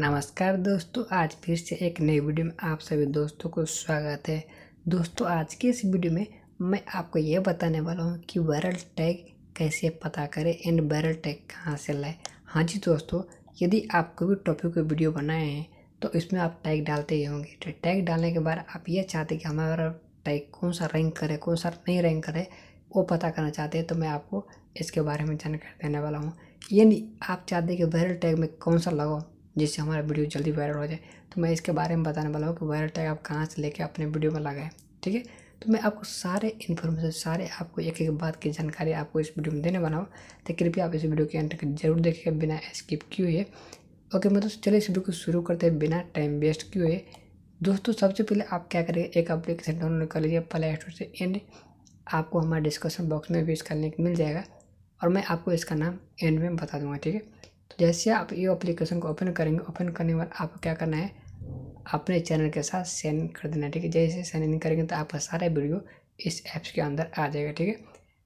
नमस्कार दोस्तों आज फिर से एक नई वीडियो में आप सभी दोस्तों को स्वागत है दोस्तों आज के इस वीडियो में मैं आपको ये बताने वाला हूँ कि वायरल टैग कैसे पता करें एंड वायरल टैग कहाँ से लाए हाँ जी दोस्तों यदि आप कोई भी टॉपिक पे वीडियो बनाए हैं तो इसमें आप टैग डालते ही होंगे तो टैग डालने के बाद आप ये चाहते कि हमारा टैग कौन सा रैंक करे कौन सा नहीं रैंक करे वो पता करना चाहते हैं तो मैं आपको इसके बारे में जानकारी देने वाला हूँ ये नहीं आप चाहते कि वायरल टैग में कौन सा लगाओ जिससे हमारा वीडियो जल्दी वायरल हो जाए तो मैं इसके बारे में बताने वाला हूँ कि वायरल टैग आप कहाँ से लेके अपने वीडियो में लगाएं ठीक है तो मैं आपको सारे इन्फॉर्मेशन सारे आपको एक एक बात की जानकारी आपको इस वीडियो में देने वाला हूँ तो कृपया आप इस वीडियो के एंड तक जरूर देखिएगा बिना स्किप किए है ओके दोस्तों मतलब चलिए इस वीडियो को शुरू करते हैं बिना टाइम वेस्ट किए है दोस्तों सबसे पहले आप क्या करिए एक अप्लीकेशन डाउनलोड कर लीजिए प्ले स्टोर से एंड आपको हमारे डिस्कशन बॉक्स में भी इसका लिंक मिल जाएगा और मैं आपको इसका नाम एंड में बता दूंगा ठीक है तो जैसे आप ये एप्लीकेशन को ओपन करेंगे ओपन करने के बाद आपको क्या करना है अपने चैनल के साथ साइन कर देना है ठीक है जैसे साइन इन करेंगे तो आपका सारा वीडियो इस ऐप्स के अंदर आ जाएगा ठीक है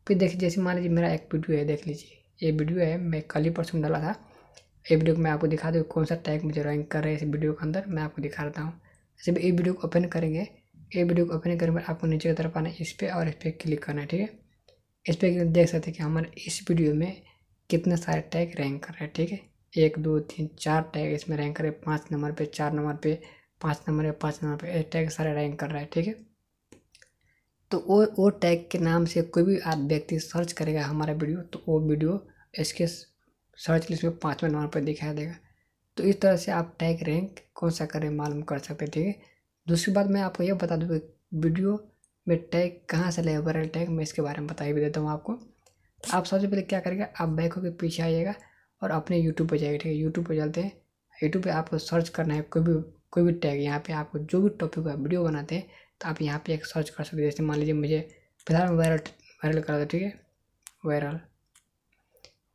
फिर देखिए जैसे मान लीजिए मेरा एक वीडियो है देख लीजिए ये वीडियो है मैं कल ही परसों डाला था ये वीडियो को मैं आपको दिखा दूँ कौन सा टैग मुझे रैंक कर रहा है इस वीडियो के अंदर मैं आपको दिखा देता हूँ जब ये वीडियो को ओपन करेंगे ये वीडियो को ओपन करने पर आपको नीचे की तरफ आना है इस पर और इस पर क्लिक करना है ठीक है इस पर देख सकते हैं कि हमारे इस वीडियो में कितने सारे टैग रैंक कर रहे हैं ठीक है एक दो तीन चार टैग इसमें रैंक कर रहे हैं पाँच नंबर पे चार नंबर पे पाँच नंबर पे पाँच नंबर पे टैग सारे रैंक कर रहा है ठीक है तो वो वो टैग के नाम से कोई भी आप व्यक्ति सर्च करेगा हमारा वीडियो तो वो वीडियो इसके सर्च लिस्ट में पाँचवें नंबर पर दिखाई देगा तो इस तरह से आप टैग रैंक कौन सा करें मालूम कर सकते हैं ठीक है दूसरी बात मैं आपको यह बता दूँ कि वीडियो में टैग कहाँ से लेगा वायरल टैग मैं इसके बारे में बता ही भी देता हूँ आपको आप सबसे पहले क्या करेंगे आप बैक होकर पीछे आइएगा और अपने यूट्यूब पर जाइए ठीक है यूट्यूब पर चलते हैं यूट्यूब पर आपको सर्च करना है कोई भी कोई भी टैग यहाँ पे आपको जो भी टॉपिक का वीडियो बनाते हैं तो आप यहाँ पे एक सर्च कर सकते हैं जैसे मान लीजिए मुझे फिलहाल में वायरल वायरल करा दो ठीक है वायरल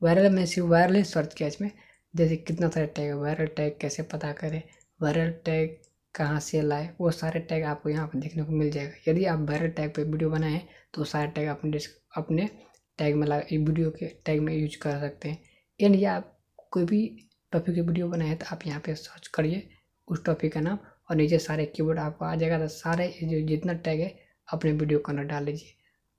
वायरल में सिर्फ वायरल ही सर्च किया इसमें जैसे कितना सारे टैग है वायरल टैग कैसे पता करें वायरल टैग कहाँ से लाए वो सारे टैग आपको यहाँ पर देखने को मिल जाएगा यदि आप वायरल टैग पर वीडियो बनाएं तो सारे टैग अपने अपने टैग में लगा वीडियो के टैग में यूज कर सकते हैं एंड या आप कोई भी टॉपिक की वीडियो बनाए तो आप यहाँ पे सर्च करिए उस टॉपिक का नाम और नीचे सारे कीबोर्ड आपको आ जाएगा तो सारे जो जितना टैग है अपने वीडियो का अंदर डाल लीजिए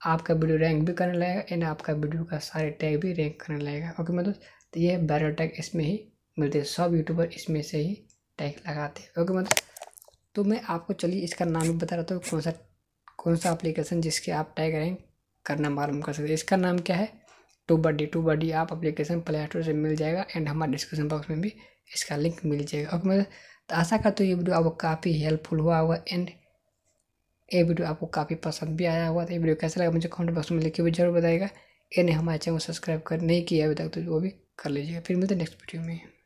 आपका वीडियो रैंक भी करने लगेगा एंड आपका वीडियो का सारे टैग भी रैंक करने लगेगा ओके मतलब तो ये बैरल टैग इसमें ही मिलते हैं सब यूट्यूबर इसमें से ही टैग लगाते हैं ओके मतलब तो मैं आपको चलिए इसका नाम भी बता रहा था कौन सा कौन सा एप्लीकेशन जिसके आप टैग रैंक करना मालूम कर सकते हैं इसका नाम क्या है टू बडी टू बडी आप अप्लीकेशन प्ले स्टोर से मिल जाएगा एंड हमारे डिस्क्रिप्शन बॉक्स में भी इसका लिंक मिल जाएगा ओके मैं तो आशा करता हूँ ये वीडियो आपको काफ़ी हेल्पफुल हुआ होगा एंड ये वीडियो आपको काफ़ी पसंद भी आया होगा तो ये वीडियो कैसा लगा मुझे कमेंट बॉक्स में लिख के भी जरूर बताएगा एंड हमारे चैनल को सब्सक्राइब कर नहीं किया अभी तक तो वो भी कर लीजिएगा फिर मिलते हैं नेक्स्ट वीडियो में